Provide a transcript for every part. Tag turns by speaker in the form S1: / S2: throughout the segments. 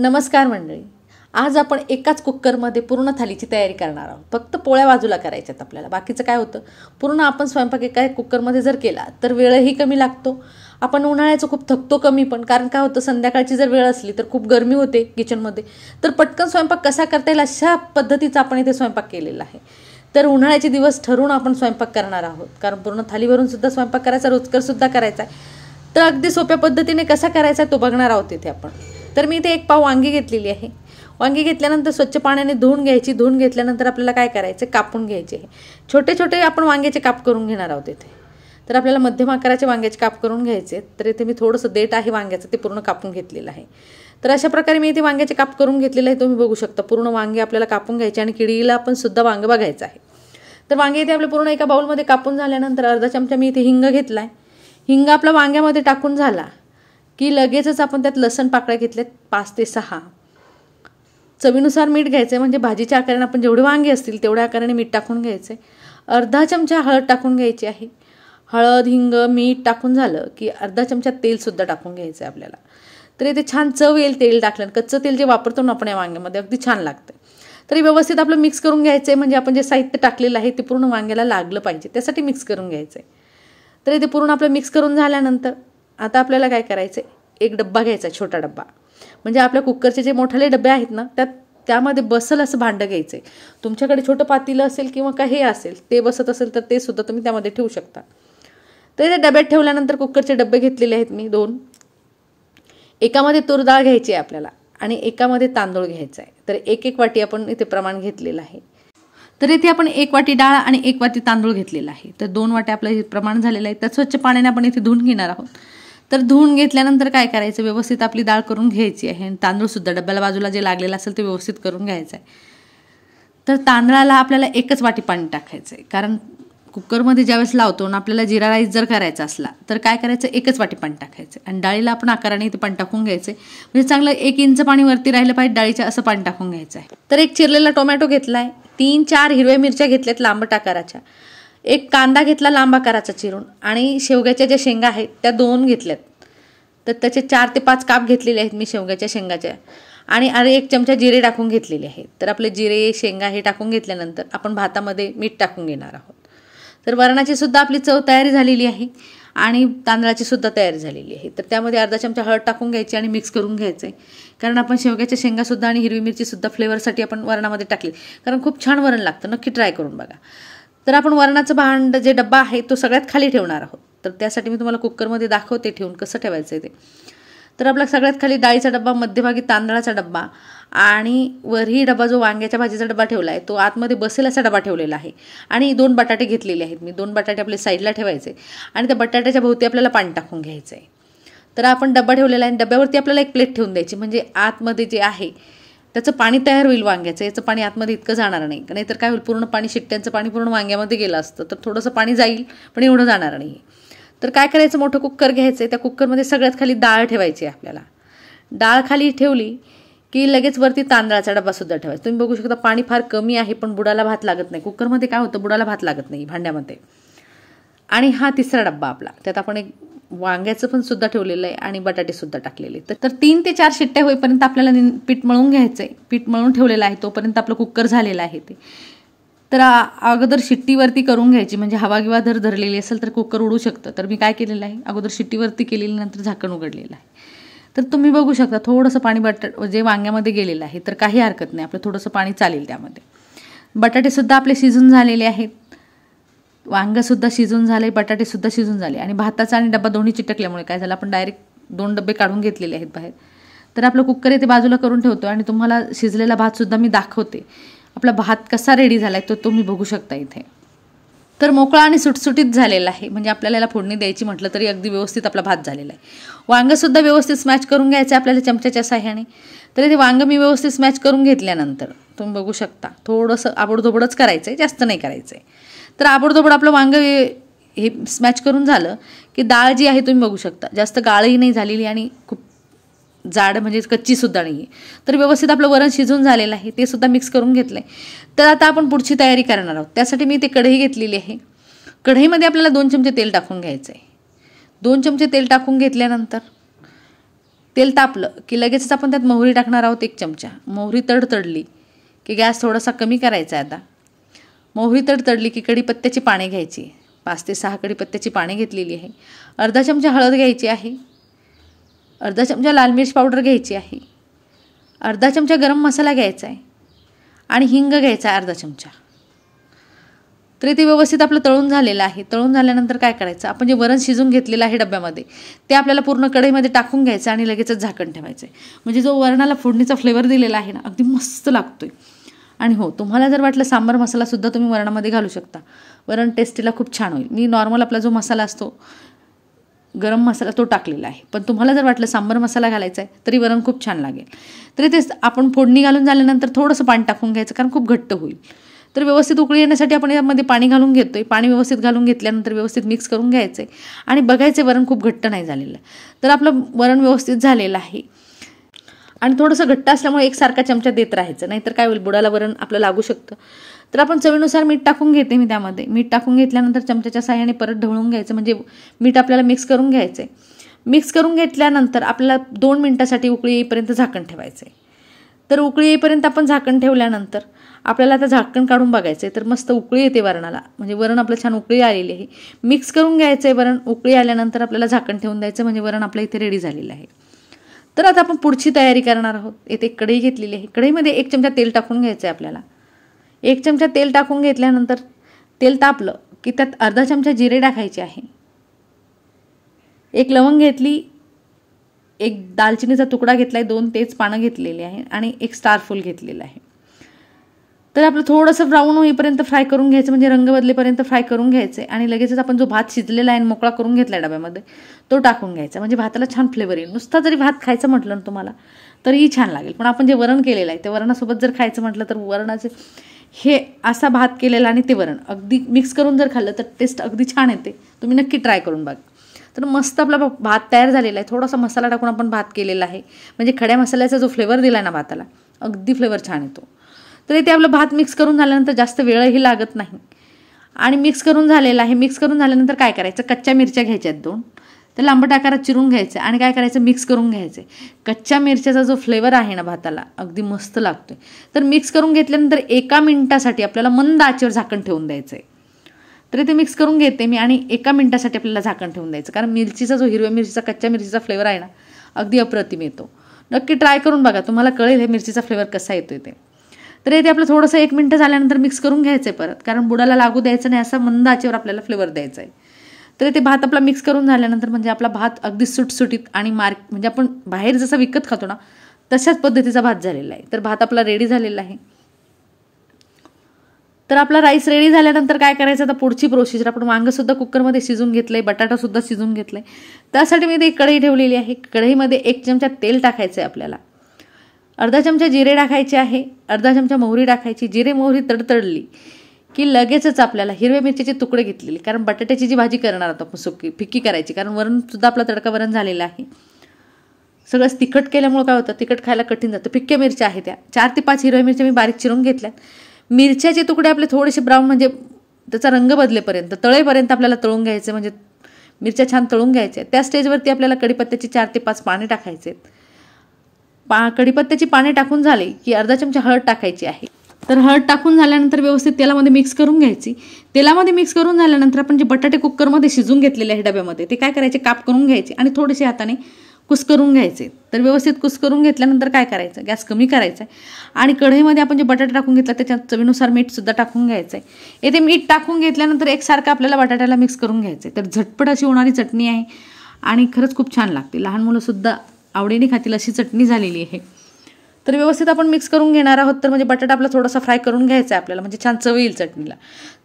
S1: नमस्कार मंडळी आज आपण एकाच कुकरमध्ये पूर्ण थालीची तयारी करणार आहोत फक्त पोळ्या बाजूला करायच्यात आपल्याला बाकीचं काय होतं पूर्ण आपण स्वयंपाक एका कुकरमध्ये जर केला तर वेळही कमी लागतो आपण उन्हाळ्याचं खूप थकतो कमी पण कारण काय होतं संध्याकाळची जर वेळ असली तर खूप गरमी होते किचनमध्ये तर पटकन स्वयंपाक कसा करता येईल अशा पद्धतीचा आपण इथे स्वयंपाक केलेला आहे तर उन्हाळ्याचे दिवस ठरवून आपण स्वयंपाक करणार आहोत कारण पूर्ण थालीवरून सुद्धा स्वयंपाक करायचा रोजकरसुद्धा करायचा आहे तर अगदी सोप्या पद्धतीने कसा करायचा तो बघणार आहोत इथे आपण तर मी इथे एक पाव वांगी घेतलेली आहे वांगी घेतल्यानंतर स्वच्छ पाण्याने धुवून घ्यायची धुवून घेतल्यानंतर आपल्याला काय करायचं कापून घ्यायचे छोटे छोटे आपण वांग्याचे काप करून घेणार आहोत इथे तर आपल्याला मध्यम आकाराचे वांग्याचे काप करून घ्यायचे तर इथे मी थोडंसं देठ आहे वांग्याचं ते पूर्ण कापून घेतलेलं आहे तर अशा प्रकारे मी इथे वांग्याचे काप करून घेतलेलं आहे तुम्ही बघू शकता पूर्ण वांगे आपल्याला कापून घ्यायचे आणि किडीला पण सुद्धा वांग बघायचं आहे तर वांगे इथे आपले पूर्ण एका बाऊलमध्ये कापून झाल्यानंतर अर्धा चमचा मी इथे हिंग घेतला आहे हिंग आपला वांग्यामध्ये टाकून झाला की लगेचच आपण त्यात लसण पाकळ्या घेतल्यात पाच ते सहा चवीनुसार मीठ घ्यायचं आहे म्हणजे भाजीच्या आकाराने आपण जेवढे वांगे असतील तेवढ्या आकाराने मीठ टाकून घ्यायचं आहे अर्धा चमचा हळद टाकून घ्यायची आहे हळद हिंग मीठ टाकून झालं की अर्धा चमचा तेलसुद्धा टाकून घ्यायचं आहे आपल्याला तर इथे छान चव येईल तेल टाकल्यानं कच्चं तेल जे वापरतो ना आपण या वांग्यामध्ये अगदी छान लागतं तरी व्यवस्थित आपलं मिक्स करून घ्यायचं आहे म्हणजे आपण जे साहित्य टाकलेलं आहे ते पूर्ण वांग्याला लागलं पाहिजे त्यासाठी मिक्स करून घ्यायचं आहे तर इथे पूर्ण आपलं मिक्स करून झाल्यानंतर आता आपल्याला काय करायचं एक डब्बा घ्यायचा छोटा डब्बा म्हणजे आपल्या कुकरचे जे मोठाले डबे आहेत ना त्यात त्यामध्ये बसल असं भांडं घ्यायचं आहे तुमच्याकडे छोटं पातीलं असेल किंवा काही असेल ते बसत असेल तर ते सुद्धा तुम्ही त्यामध्ये ठेवू शकता तर त्या डब्यात ठेवल्यानंतर कुकरचे डबे घेतलेले आहेत मी दोन एकामध्ये तूर डाळ घ्यायची आहे आपल्याला आणि एकामध्ये तांदूळ घ्यायचा आहे तर एक एक वाटी आपण इथे प्रमाण घेतलेलं आहे तर इथे आपण एक वाटी डाळ आणि एक वाटी तांदूळ घेतलेला आहे तर दोन वाट्या आपलं प्रमाण झालेलं आहे तर स्वच्छ पाण्याने आपण इथे धुवून घेणार आहोत तर धुवून घेतल्यानंतर काय करायचं व्यवस्थित आपली डाळ करून घ्यायची आहे आणि तांदूळसुद्धा डब्याला बाजूला जे लागलेलं असेल ते व्यवस्थित करून घ्यायचं आहे तर तांदळाला आपल्याला एकच वाटी पाणी टाकायचं आहे कारण कुकरमध्ये ज्यावेळेस लावतो आणि आपल्याला जिरा राईस जर करायचा असला तर काय करायचं एकच वाटी पाणी टाकायचं आणि डाळीला आपण आकाराने ते पाणी टाकून घ्यायचं म्हणजे चांगलं एक इंच पाणी वरती राहिलं पाहिजे डाळीच्या असं पाणी टाकून घ्यायचं आहे तर एक चिरलेला टोमॅटो घेतला आहे तीन चार हिरव्या मिरच्या घेतल्यात लांब टाकाराच्या एक कांदा घेतला लांब आकाराचा चिरून आणि शेवग्याच्या ज्या शेंगा आहेत त्या दोन घेतल्यात तर त्याचे चार ते पाच काप घेतलेले आहेत मी शेवग्याच्या शेंगाच्या आणि अरे एक चमचा जिरे टाकून घेतलेले आहेत तर आपले जिरे शेंगा हे टाकून घेतल्यानंतर आपण भातामध्ये मीठ टाकून घेणार आहोत तर वरणाची सुद्धा आपली चव तयारी झालेली आहे आणि तांदळाची सुद्धा तयारी झालेली आहे तर त्यामध्ये अर्धा चमचा हळद टाकून घ्यायची आणि मिक्स करून घ्यायचं आहे कारण आपण शेवग्याच्या शेंगासुद्धा आणि हिरवी मिरचीसुद्धा फ्लेवरसाठी आपण वरणामध्ये टाकली कारण खूप छान वरण लागतं नक्की ट्राय करून बघा तर आपण वरणाचं भांड जे डब्बा आहे तो सगळ्यात खाली ठेवणार आहोत तर त्यासाठी मी तुम्हाला कुकरमध्ये दाखवते ठेवून कसं ठेवायचं आहे ते तर आपला सगळ्यात खाली डाळीचा डब्बा मध्यभागी तांदळाचा डब्बा आणि वरही डबा जो वांग्याच्या भाजीचा डबा ठेवला आहे तो आतमध्ये बसेल असा डबा ठेवलेला आहे आणि दोन बटाटे घेतलेले आहेत मी दोन बटाटे आपले साईडला ठेवायचे आणि त्या बटाट्याच्या भोवती आपल्याला पाणी टाकून घ्यायचं आहे तर आपण डब्बा ठेवलेला आहे आणि डब्यावरती आपल्याला एक प्लेट ठेवून द्यायची म्हणजे आतमध्ये जे आहे त्याचं पाणी तयार होईल वांग्याचं याचं पाणी आतमध्ये इतकं जाणार नाही नाहीतर काय होईल पूर्ण पाणी शिट्ट्यांचं पाणी पूर्ण वांग्यामध्ये गेलं असतं तर थोडंसं पाणी जाईल पण एवढं जाणार नाही तर काय करायचं मोठं कुकर घ्यायचं आहे त्या कुकरमध्ये सगळ्यात खाली डाळ ठेवायची आहे आपल्याला डाळ खाली ठेवली की लगेच वरती तांदळाचा सुद्धा ठेवायचा तुम्ही बघू शकता पाणी फार कमी आहे पण बुडाला भात लागत नाही कुकरमध्ये काय होतं बुडाला भात लागत नाही भांड्यामध्ये आणि हा तिसरा डब्बा आपला त्यात आपण एक वांग्याचं पण सुद्धा ठेवलेलं आहे आणि बटाटे सुद्धा टाकलेले तर तीन ते चार शिट्ट्या होईपर्यंत आपल्याला पीठ मळून घ्यायचं आहे पीठ मळून ठेवलेलं आहे तोपर्यंत आपलं कुकर झालेलं आहे ते तर अगोदर शिट्टीवरती करून घ्यायची म्हणजे हवा जर धर धरलेली असेल तर कुकर उडू शकतं तर मी काय केलेलं आहे अगोदर शिट्टीवरती केलेली नंतर झाकण उघडलेलं आहे तर तुम्ही बघू शकता थोडंसं पाणी बटाट जे वांग्यामध्ये गेलेलं आहे तर काही हरकत नाही आपलं थोडंसं पाणी चालेल त्यामध्ये बटाटेसुद्धा आपले शिजून झालेले आहेत वांगंसुद्धा शिजून झाले बटाटेसुद्धा शिजून झाले आणि भाताचा आणि डबा दोन्ही चिटकल्यामुळे काय झालं आपण डायरेक्ट दोन डबे काढून घेतलेले आहेत बाहेर तर आपलं कुकर येते बाजूला करून ठेवतो आणि तुम्हाला शिजलेला भातसुद्धा मी दाखवते आपला भात कसा रेडी झाला आहे तो तुम्ही बघू शकता इथे तर मोकळा आणि सुटसुटीत झालेला आहे म्हणजे आपल्याला याला फोडणी द्यायची म्हटलं तरी अगदी व्यवस्थित आपला भात झालेला आहे वांगंसुद्धा व्यवस्थित स्मॅच करून घ्यायचं आहे आपल्याला चमच्याच्या साह्याने तर इथे वांगं मी व्यवस्थित स्मॅच करून घेतल्यानंतर तुम्ही बघू शकता थोडंसं आबडधोबडच करायचं आहे जास्त नाही करायचं आहे तर आबडतोबड आपलं वांग हे स्मॅच करून झालं की डाळ जी आहे तुम्ही बघू शकता जास्त गाळही नाही झालेली आणि खूप जाड म्हणजे कच्चीसुद्धा नाही आहे तर व्यवस्थित आपलं वरण शिजून झालेलं आहे ते सुद्धा मिक्स करून घेतलं आहे तर आता आपण पुढची तयारी करणार आहोत त्यासाठी मी ते कढई घेतलेली आहे कढईमध्ये आपल्याला दोन चमचे तेल टाकून घ्यायचं आहे दोन चमचे तेल टाकून घेतल्यानंतर तेल तापलं की लगेचच आपण त्यात मोहरी टाकणार आहोत एक चमचा मोहरी तडतडली की गॅस थोडासा कमी करायचा आहे आता मोहरी तडतडली की कढीपत्त्याची पाने घ्यायची पाच ते सहा कढीपत्त्याची पाने घेतलेली आहे अर्धा चमचा हळद घ्यायची आहे अर्धा चमचा लाल मिर्च पावडर घ्यायची आहे अर्धा चमचा गरम मसाला घ्यायचा आहे आणि हिंग घ्यायचा आहे अर्धा चमचा तरी ते व्यवस्थित आपलं तळून झालेलं आहे तळून झाल्यानंतर काय करायचं आपण जे वरण शिजून घेतलेलं आहे डब्यामध्ये ते आपल्याला पूर्ण कढईमध्ये टाकून घ्यायचं आणि लगेचच झाकण ठेवायचं आहे म्हणजे जो वरणाला फोडणीचा फ्लेवर दिलेला आहे ना अगदी मस्त लागतो आहे आणि हो तुम्हाला जर वाटलं सांबार मसालासुद्धा तुम्ही वरणामध्ये घालू शकता वरण टेस्टीला खूप छान होईल मी नॉर्मल आपला जो मसाला असतो गरम मसाला तो टाकलेला आहे पण तुम्हाला जर वाटलं सांबर मसाला घालायचा आहे तरी वरण खूप छान लागेल तरी तेच आपण फोडणी घालून झाल्यानंतर थोडंसं पाणी टाकून घ्यायचं कारण खूप घट्ट होईल तर व्यवस्थित उकळी येण्यासाठी आपण यामध्ये पाणी घालून घेतो आहे पाणी व्यवस्थित घालून घेतल्यानंतर व्यवस्थित मिक्स करून घ्यायचं आहे आणि बघायचं वरण खूप घट्ट नाही झालेलं तर आपलं वरण व्यवस्थित झालेलं आहे आणि थोडंसं घट्ट असल्यामुळे एकसारखा चमचा देत राहायचं नाहीतर काय होईल बुडाला वरण आपलं लागू शकतं तर आपण चवीनुसार मीठ टाकून घेते मी त्यामध्ये मीठ टाकून घेतल्यानंतर चमच्याच्या साह्याने परत ढवळून घ्यायचं म्हणजे मीठ आपल्याला मिक्स करून घ्यायचं आहे मिक्स करून घेतल्यानंतर आपल्याला दोन मिनटासाठी उकळी येईपर्यंत झाकण ठेवायचं आहे तर उकळी येईपर्यंत आपण झाकण ठेवल्यानंतर आपल्याला आता झाकण काढून बघायचं आहे तर मस्त उकळी येते वरणाला म्हणजे वरण आपलं छान उकळी आलेली आहे मिक्स करून घ्यायचं आहे वरण उकळी आल्यानंतर आपल्याला झाकण ठेवून द्यायचं म्हणजे वरण आपलं इथे रेडी झालेलं आहे तर आता आपण पुढची तयारी करणार आहोत येथे कढई घेतलेली आहे कढईमध्ये एक चमचा तेल टाकून घ्यायचं आहे आपल्याला एक चमचा तेल टाकून घेतल्यानंतर तेल तापलं की त्यात अर्धा चमचा जिरे टाकायचे आहे एक लवंग घेतली एक दालचिनीचा तुकडा घेतला आहे दोन तेच पानं घेतलेली आहे आणि एक स्टारफूल घेतलेलं आहे तर आपलं थोडंसं ब्राऊन होईपर्यंत फ्राय करून घ्यायचं म्हणजे रंग बदलेपर्यंत फ्राय करून घ्यायचे आणि लगेचच आपण जो भात शिजलेला आहे मोकळा करून घेतला आहे डब्यामध्ये तो टाकून घ्यायचा म्हणजे भाताला छान फ्लेवर येईल नुसता जरी भात खायचं म्हटलं ना तुम्हाला तरीही छान लागेल पण आपण जे वरण केलेलं आहे ते वरणासोबत जर खायचं म्हटलं तर वरणाचे हे असा भात केलेला आणि ते वरण अगदी मिक्स करून जर खाल्लं तर टेस्ट अगदी छान येते तुम्ही नक्की ट्राय करून बघा तर मस्त आपला भात तयार झालेला आहे थोडासा मसाला टाकून आपण भात केलेला आहे म्हणजे खड्या मसाल्याचा जो फ्लेवर दिला आहे ना भाताला अगदी फ्लेवर छान येतो तर इथे आपलं भात मिक्स करून झाल्यानंतर जास्त वेळही लागत नाही आणि मिक्स करून झालेलं आहे मिक्स करून झाल्यानंतर काय करायचं कच्च्या मिरच्या घ्यायच्या आहेत दोन तर लांबट आकारात चिरून घ्यायचं आणि काय करायचं मिक्स करून घ्यायचं कच्च्या मिरच्याचा जो फ्लेवर आहे ना भाताला अगदी मस्त लागतो तर मिक्स करून घेतल्यानंतर एका मिनटासाठी आपल्याला मंद आचेवर झाकण ठेवून द्यायचं आहे तर ते मिक्स करून घेते मी आणि एका मिनटासाठी आपल्याला झाकण ठेवून द्यायचं कारण मिरचीचा जो हिरव्या मिरचीचा कच्च्या मिरचीचा फ्लेवर आहे ना अगदी अप्रतिम येतो नक्की ट्राय करून बघा तुम्हाला कळेल हे मिरचीचा फ्लेवर कसा येतो ते तर हे ते आपलं थोडंसं एक मिनटं झाल्यानंतर मिक्स करून घ्यायचं आहे परत कारण बुडाला लागू द्यायचं नाही असा मंद आचेवर आपल्याला फ्लेवर द्यायचा आहे तर ते भात आपला मिक्स करून झाल्यानंतर म्हणजे आपला भात अगदी सुटसुटीत आणि मार्क म्हणजे आपण बाहेर जसं विकत खातो ना तशाच पद्धतीचा भात झालेला आहे तर भात आपला रेडी झालेला आहे तर आपला राईस रेडी झाल्यानंतर काय करायचं तर पुढची प्रोसिजर आपण वांगंसुद्धा कुकरमध्ये शिजून घेतलं आहे बटाटासुद्धा शिजून घेतलंय आहे त्यासाठी मी ते कढई ठेवलेली आहे कढईमध्ये एक चमचा तेल टाकायचं आहे आपल्याला अर्धा चमचा जिरे टाकायचे आहे अर्धा चमचा मोहरी टाकायची जिरे मोहरी तडतडली की लगेचच आपल्याला हिरव्या मिरच्याचे तुकडे घेतलेले कारण बटाट्याची जी भाजी करणार आहोत आपण सुकी फिक्की करायची कारण वरणसुद्धा आपला तडका वरण झालेला आहे सगळंच तिखट केल्यामुळं काय होतं तिखट खायला कठीण जातं फिक्क्या मिरच्या आहेत त्या चार ते पाच हिरव्या मिरच्या मी बारीक चिरून घेतल्यात मिरच्याचे तुकडे आपले थोडेसे ब्राऊन म्हणजे त्याचा रंग बदलेपर्यंत तळेपर्यंत आपल्याला तळून घ्यायचे म्हणजे मिरच्या छान तळून घ्यायच्या त्या स्टेजवरती आपल्याला कडीपत्त्याची चार ते पाच पाने टाकायचे आहेत पा कढीपत्त्याची पाने टाकून झाले की अर्धा चमचा हळद टाकायची आहे तर हळद टाकून झाल्यानंतर व्यवस्थित तेलामध्ये मिक्स करून घ्यायची तेलामध्ये मिक्स करून झाल्यानंतर आपण जे बटाटे कुकरमध्ये शिजून घेतलेले आहे डब्यामध्ये ते काय करायचे काप करून घ्यायचे आणि थोडेसे हाताने करून घ्यायचे तर व्यवस्थित कुस करून घेतल्यानंतर काय करायचं गॅस कमी करायचा आहे आणि कढईमध्ये आपण जे बटाटा टाकून घेतला त्याच्या चवीनुसार मीठसुद्धा टाकून घ्यायचं आहे येथे मीठ टाकून घेतल्यानंतर एकसारखं आपल्याला बटाट्याला मिक्स करून घ्यायचं आहे तर झटपट अशी होणारी चटणी आहे आणि खरंच खूप छान लागते लहान मुलंसुद्धा आवडीने खातील अशी चटणी झालेली आहे तर व्यवस्थित आपण मिक्स करून घेणार आहोत तर म्हणजे बटाटा आपला थोडासा फ्राय करून घ्यायचा आहे आपल्याला म्हणजे छान चव येईल चटणीला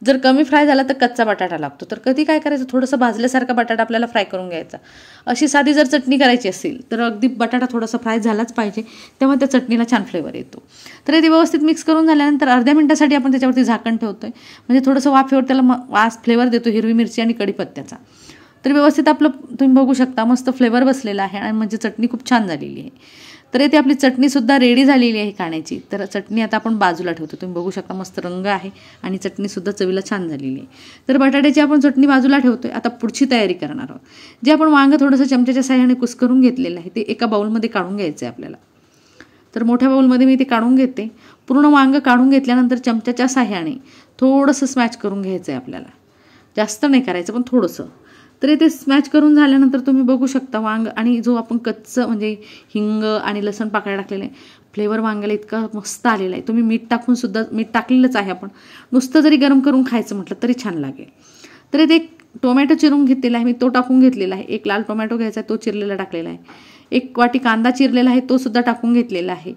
S1: जर कमी फ्राय झाला तर कच्चा बटाटा लागतो तर कधी काय करायचं थोडंसं भाजल्यासारखा बटाटा आपल्याला फ्राय करून घ्यायचा अशी साधी जर चटणी करायची असेल तर अगदी बटाटा थोडासा फ्राय झालाच पाहिजे तेव्हा त्या चटणीला छान फ्लेवर येतो तर ते व्यवस्थित मिक्स करून झाल्यानंतर अर्ध्या मिनटासाठी आपण त्याच्यावरती झाकण ठेवतो आहे म्हणजे थोडंसं वाफेवर त्याला वास फ्लेवर देतो हिरवी मिरची आणि कढीपत्त्याचा तर व्यवस्थित आपलं तुम्ही बघू शकता मस्त फ्लेवर बसलेला आहे आणि म्हणजे चटणी खूप छान झालेली आहे तर येथे आपली चटणीसुद्धा रेडी झालेली आहे खाण्याची तर चटणी आता आपण बाजूला ठेवतो तुम्ही बघू शकता मस्त रंग आहे आणि चटणीसुद्धा चवीला छान झालेली आहे तर बटाट्याची आपण चटणी बाजूला ठेवतो आहे आता पुढची तयारी करणार आहोत जे आपण वांगं थोडंसं चमच्याच्या साह्याने कुस्करून घेतलेलं आहे ते एका बाऊलमध्ये काढून घ्यायचं आहे आपल्याला तर मोठ्या बाऊलमध्ये मी ते काढून घेते पूर्ण वांगं काढून घेतल्यानंतर चमच्याच्या साह्याने थोडंसं स्मॅच करून घ्यायचं आहे आपल्याला जास्त नाही करायचं पण थोडंसं तर इथे स्मॅच करून झाल्यानंतर तुम्ही बघू शकता वांग आणि जो आपण कच्चं म्हणजे हिंग आणि लसण पाकळ्या टाकलेलं आहे फ्लेवर वांग्याला इतका मस्त आलेला आहे तुम्ही मीठ टाकून सुद्धा मीठ टाकलेलंच आहे आपण नुसतं जरी गरम करून खायचं म्हटलं तरी छान लागेल तर इथे एक टोमॅटो चिरून घेतलेला आहे मी तो टाकून घेतलेला आहे एक लाल टोमॅटो घ्यायचा आहे तो चिरलेला टाकलेला आहे एक वाटी कांदा चिरलेला आहे तो सुद्धा टाकून घेतलेला आहे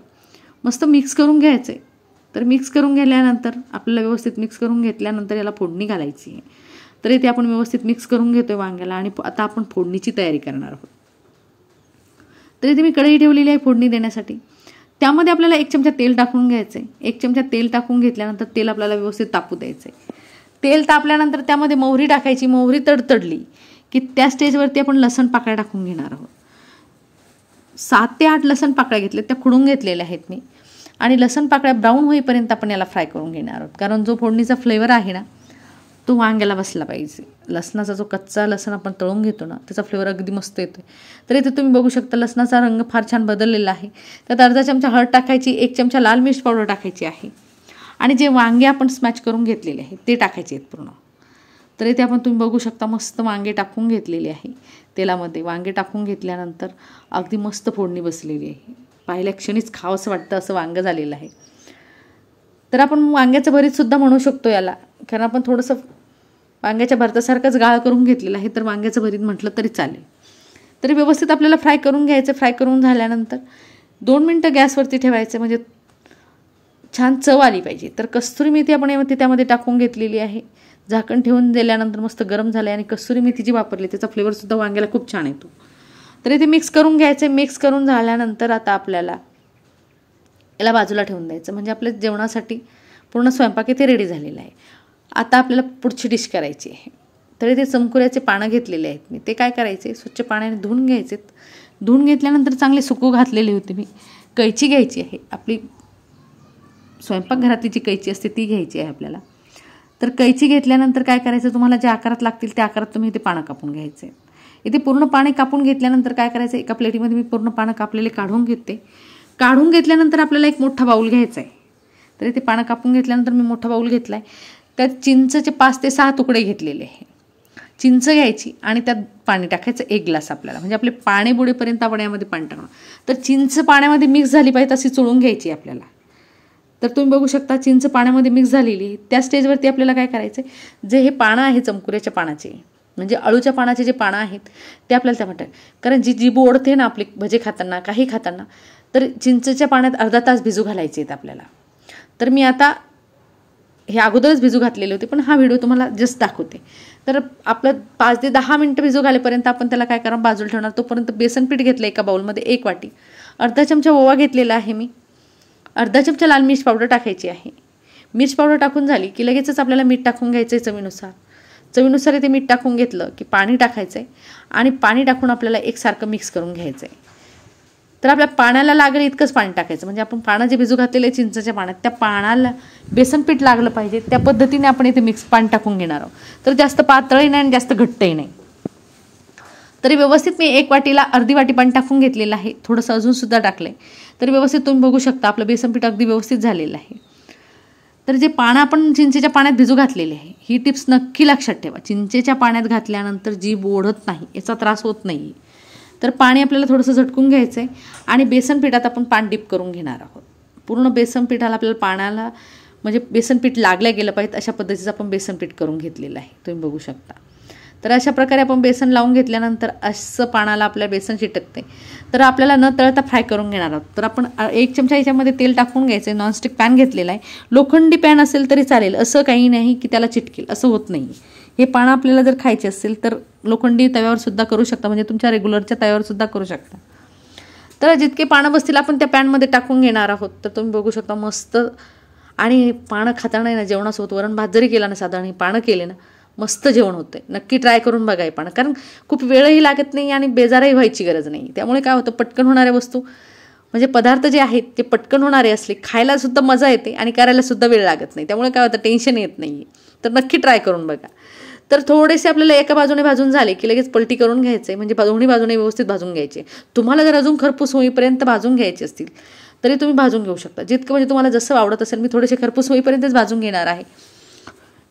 S1: मस्त मिक्स करून घ्यायचं आहे तर मिक्स करून घेतल्यानंतर आपल्याला व्यवस्थित मिक्स करून घेतल्यानंतर याला फोडणी घालायची आहे तर इथे आपण व्यवस्थित मिक्स करून घेतोय वांग्याला आणि आता आपण फोडणीची तयारी करणार आहोत तर इथे मी कढई ठेवलेली आहे फोडणी देण्यासाठी त्यामध्ये आपल्याला एक चमचा तेल टाकून घ्यायचं आहे एक चमचा तेल टाकून घेतल्यानंतर तेल आपल्याला व्यवस्थित तापू द्यायचं आहे तेल तापल्यानंतर त्यामध्ये मोहरी टाकायची मोहरी तडतडली की त्या स्टेजवरती आपण लसण पाकळ्या टाकून घेणार आहोत सात ते आठ लसण पाकळ्या घेतल्या त्या खुडून घेतलेल्या आहेत मी आणि लसण पाकळ्या ब्राऊन होईपर्यंत आपण याला फ्राय करून घेणार आहोत कारण जो फोडणीचा फ्लेवर आहे ना तो वांग्याला बसला पाहिजे लसणाचा जो कच्चा लसण आपण तळून घेतो ना त्याचा फ्लेवर अगदी मस्त येतो तर इथे तुम्ही बघू शकता लसणाचा रंग फार छान बदललेला आहे त्यात अर्धा चमचा हळद टाकायची एक चमचा लाल मिर्च पावडर टाकायची आहे आणि जे वांगे आपण स्मॅच करून घेतलेले आहे ते टाकायचे आहेत पूर्ण तर इथे आपण तुम्ही बघू शकता मस्त वांगे टाकून घेतलेले आहे तेलामध्ये वांगे टाकून घेतल्यानंतर अगदी मस्त फोडणी बसलेली आहे पाहिल्या क्षणीच खावं असं वाटतं असं वांगं झालेलं आहे तर आपण वांग्याचं भरीतसुद्धा म्हणू शकतो याला कारण आपण थोडंसं वांग्याच्या भरतासारखंच गाळ करून घेतलेला आहे तर वांग्याचं भरीत म्हटलं तरी चालेल तरी व्यवस्थित आपल्याला फ्राय करून घ्यायचं फ्राय करून झाल्यानंतर दोन मिनटं गॅसवरती ठेवायचं म्हणजे छान चव आली पाहिजे तर कस्तुरी मेथी आपण यामध्ये त्यामध्ये टाकून घेतलेली आहे झाकण ठेवून दिल्यानंतर मस्त गरम आहे आणि कस्तुरी मेथी जी वापरली त्याचा फ्लेवरसुद्धा वांग्याला खूप छान येतो तर इथे मिक्स करून घ्यायचं मिक्स करून झाल्यानंतर आता आपल्याला याला बाजूला ठेवून द्यायचं म्हणजे आपल्या जेवणासाठी पूर्ण स्वयंपाक इथे रेडी झालेला आहे आता आपल्याला पुढची डिश करायची आहे तर ते चमकुऱ्याचे पानं घेतलेले आहेत मी ते काय करायचे स्वच्छ पाण्याने धुवून घ्यायचे धुवून घेतल्यानंतर चांगले सुकू घातलेले होते मी कैची घ्यायची आहे आपली स्वयंपाकघरातली जी कैची असते ती घ्यायची आहे आपल्याला तर कैची घेतल्यानंतर काय करायचं तुम्हाला ज्या आकारात लागतील त्या आकारात तुम्ही इथे पानं कापून घ्यायचे इथे पूर्ण पाणी कापून घेतल्यानंतर काय करायचं एका प्लेटीमध्ये मी पूर्ण पानं कापलेले काढून घेते काढून घेतल्यानंतर आपल्याला एक मोठा बाऊल घ्यायचा आहे तर इथे पानं कापून घेतल्यानंतर मी मोठा बाऊल घेतला आहे त्यात चिंचचे पाच ते सहा तुकडे घेतलेले आहे चिंच घ्यायची आणि त्यात पाणी टाकायचं एक ग्लास आपल्याला म्हणजे आपले पाणी बुडेपर्यंत आपण यामध्ये पाणी टाकणार तर चिंच पाण्यामध्ये मिक्स झाली पाहिजे तशी चोळून घ्यायची आपल्याला तर तुम्ही बघू शकता चिंच पाण्यामध्ये मिक्स झालेली त्या स्टेजवरती आपल्याला काय करायचं आहे जे हे पानं आहे चमकुऱ्याच्या पानाचे म्हणजे अळूच्या पानाचे जे पानं आहेत ते आपल्याला त्या म्हणतात कारण जी जी बोडते ना आपले भजे खाताना काही खाताना तर चिंचच्या पाण्यात अर्धा तास भिजू घालायचे आहेत आपल्याला तर मी आता हे अगोदरच भिजू घातलेले होते पण हा व्हिडिओ तुम्हाला जस्ट दाखवते तर आपलं पाच ते दहा मिनटं भिजू घालेपर्यंत आपण त्याला काय करा बाजूला ठेवणार तोपर्यंत बेसन पीठ घेतलं एका बाउलमध्ये एक वाटी अर्धा चमचा ओवा घेतलेला आहे मी अर्धा चमचा लाल मिर्च पावडर टाकायची आहे मिर्च पावडर टाकून झाली की लगेचच आपल्याला मीठ टाकून घ्यायचं आहे चवीनुसार चवीनुसार ते मीठ टाकून घेतलं की पाणी टाकायचं आहे आणि पाणी टाकून आपल्याला एकसारखं मिक्स करून घ्यायचं आहे तर आपल्या पाण्याला लागेल इतकंच पाणी टाकायचं म्हणजे आपण पानं जे भिजू घातलेले चिंचाच्या पाण्यात त्या पाण्याला बेसन पीठ लागलं पाहिजे त्या पद्धतीने आपण इथे मिक्स पाणी टाकून घेणार आहोत तर जास्त पातळही नाही आणि जास्त घट्टही नाही तरी व्यवस्थित मी एक वाटीला अर्धी वाटी पाणी टाकून घेतलेलं आहे थोडंसं अजूनसुद्धा टाकलं आहे तरी व्यवस्थित तुम्ही बघू शकता आपलं बेसन पीठ अगदी व्यवस्थित झालेलं आहे तर जे पानं आपण चिंचेच्या पाण्यात भिजू घातलेले आहे ही टिप्स नक्की लक्षात ठेवा चिंचेच्या पाण्यात घातल्यानंतर जीभ ओढत नाही याचा त्रास होत नाही तर पाणी आपल्याला थोडंसं झटकून घ्यायचं आहे आणि बेसन पिठात आपण पान डिप करून घेणार आहोत पूर्ण बेसन पिठाला आपल्याला पाण्याला म्हणजे बेसनपीठ लागलं गेलं पाहिजे अशा पद्धतीचं आपण बेसन पीठ करून घेतलेलं आहे तुम्ही बघू शकता तर अशा प्रकारे आपण बेसन लावून घेतल्यानंतर असं पाण्याला आपल्या बेसन चिटकते तर आपल्याला न तळता फ्राय करून घेणार आहोत तर आपण एक चमचा याच्यामध्ये तेल टाकून घ्यायचं आहे नॉनस्टिक पॅन घेतलेला आहे लोखंडी पॅन असेल तरी चालेल असं काही नाही की त्याला चिटकेल असं होत नाही हे पानं आपल्याला जर खायचे असतील तर लोखंडी तव्यावर सुद्धा करू शकता म्हणजे तुमच्या रेग्युलरच्या तव्यावर सुद्धा करू शकता तर जितके पानं बसतील आपण त्या पॅनमध्ये टाकून घेणार आहोत तर तुम्ही बघू शकता मस्त आणि पानं खाताना ना जेवणासोबत वरण भात जरी केला ना साधारण ही पानं केले ना मस्त जेवण होते नक्की ट्राय करून बघा हे पानं कारण खूप वेळही लागत नाही आणि बेजारही व्हायची गरज नाही त्यामुळे काय होतं पटकन होणाऱ्या वस्तू म्हणजे पदार्थ जे आहेत ते पटकन होणारे असले खायलासुद्धा मजा येते आणि करायलासुद्धा वेळ लागत नाही त्यामुळे काय होतं टेन्शन येत नाही तर नक्की ट्राय करून बघा तर थोडेसे आपल्याला एका बाजूने भाजून झाले की लगेच पलटी करून घ्यायचे म्हणजे दोन्ही बाजूने व्यवस्थित भाजून घ्यायचे तुम्हाला जर अजून खरपूस होईपर्यंत भाजून घ्यायचे असतील तरी तुम्ही भाजून घेऊ शकता जितकं म्हणजे तुम्हाला जसं आवडत असेल मी थोडेसे खरपूस होईपर्यंतच भाजून घेणार आहे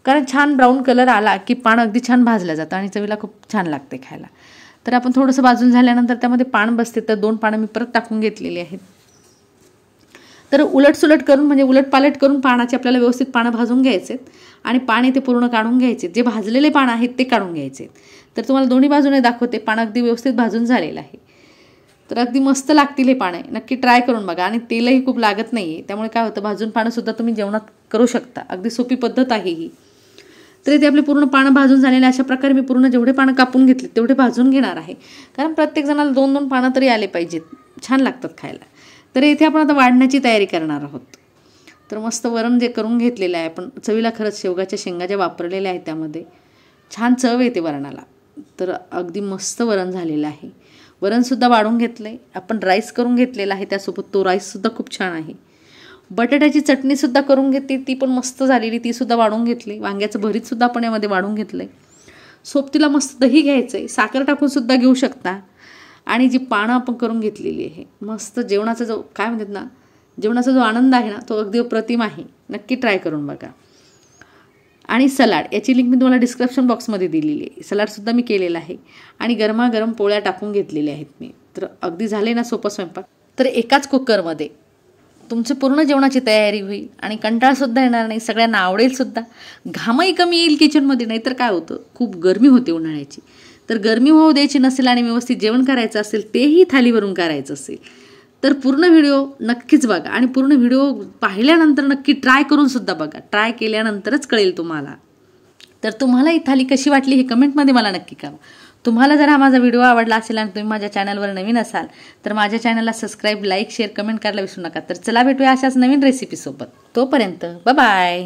S1: कारण छान ब्राऊन कलर आला की पान अगदी छान भाजलं जातं आणि चवीला खूप छान लागते खायला तर आपण थोडंसं भाजून झाल्यानंतर त्यामध्ये पान बसते तर दोन पानं मी परत टाकून घेतलेली आहेत तर उलटसुलट करून म्हणजे उलटपालट करून पानाचे आपल्याला व्यवस्थित पानं भाजून घ्यायचे आणि पाणी ते पूर्ण काढून घ्यायचे जे भाजलेले पानं आहेत ते काढून घ्यायचे तर तुम्हाला दोन्ही बाजूने दाखवते पानं अगदी व्यवस्थित भाजून झालेलं आहे तर अगदी मस्त लागतील हे पानं नक्की ट्राय करून बघा आणि तेलही खूप लागत नाही आहे त्यामुळे काय होतं भाजून पानंसुद्धा तुम्ही जेवणात करू शकता अगदी सोपी पद्धत आहे ही तर ते आपले पूर्ण पानं भाजून झालेले अशा प्रकारे मी पूर्ण जेवढे पानं कापून घेतले तेवढे भाजून घेणार आहे कारण प्रत्येक जणाला दोन दोन पानं तरी आले पाहिजेत छान लागतात खायला तर इथे आपण आता वाढण्याची तयारी करणार आहोत तर मस्त वरण जे करून घेतलेलं आहे पण चवीला खरंच शेवगाच्या शेंगा ज्या वापरलेल्या आहेत त्यामध्ये छान चव येते वरणाला तर अगदी मस्त वरण झालेलं आहे वरणसुद्धा वाढून घेतलं आहे आपण राईस करून घेतलेला आहे त्यासोबत तो राईससुद्धा खूप छान आहे बटाट्याची चटणीसुद्धा करून घेतली ती पण मस्त झालेली तीसुद्धा वाढून घेतली वांग्याचं भरीतसुद्धा आपण यामध्ये वाढून घेतलं आहे सोबतीला मस्त दही घ्यायचं आहे साखर टाकूनसुद्धा घेऊ शकता आणि जी पानं आपण करून घेतलेली आहे मस्त जेवणाचा जो काय म्हणतात ना जेवणाचा जो आनंद आहे ना तो अगदी अप्रतिम आहे नक्की ट्राय करून बघा आणि सलाड याची लिंक मी तुम्हाला डिस्क्रिप्शन बॉक्समध्ये दिलेली आहे सलाडसुद्धा मी केलेला आहे आणि गरमागरम पोळ्या टाकून घेतलेल्या आहेत मी तर अगदी झाले ना सोपं स्वयंपाक तर एकाच कुकरमध्ये तुमचं पूर्ण जेवणाची तयारी होईल आणि कंटाळसुद्धा येणार नाही सगळ्यांना आवडेलसुद्धा घामही कमी येईल किचनमध्ये नाही तर काय होतं खूप गरमी होते उन्हाळ्याची तर गरमी होऊ द्यायची नसेल आणि व्यवस्थित जेवण करायचं असेल तेही थालीवरून करायचं असेल तर पूर्ण व्हिडिओ नक्कीच बघा आणि पूर्ण व्हिडिओ पाहिल्यानंतर नक्की ट्राय करून सुद्धा बघा ट्राय केल्यानंतरच कळेल तुम्हाला तर तुम्हाला ही थाली कशी वाटली हे कमेंटमध्ये मला नक्की करा तुम्हाला जर हा माझा व्हिडिओ आवडला असेल आणि तुम्ही माझ्या चॅनलवर नवीन असाल तर माझ्या चॅनलला सबस्क्राईब लाईक शेअर कमेंट करायला विसरू नका तर चला भेटूया अशाच नवीन रेसिपीसोबत तोपर्यंत बाय